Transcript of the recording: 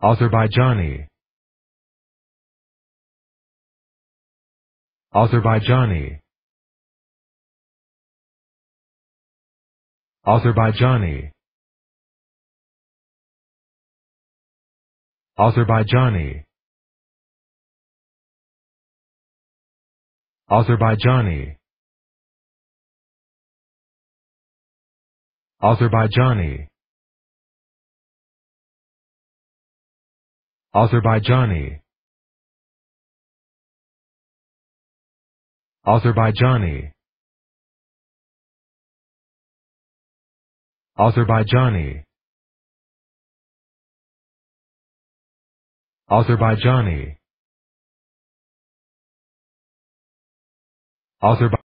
Azerbaijani Azerbaijani Azerbaijani Azerbaijani Azerbaijani Azerbaijani Azerbaijani Azerbaijani Azerbaijani Azerbaijani Azerbaijani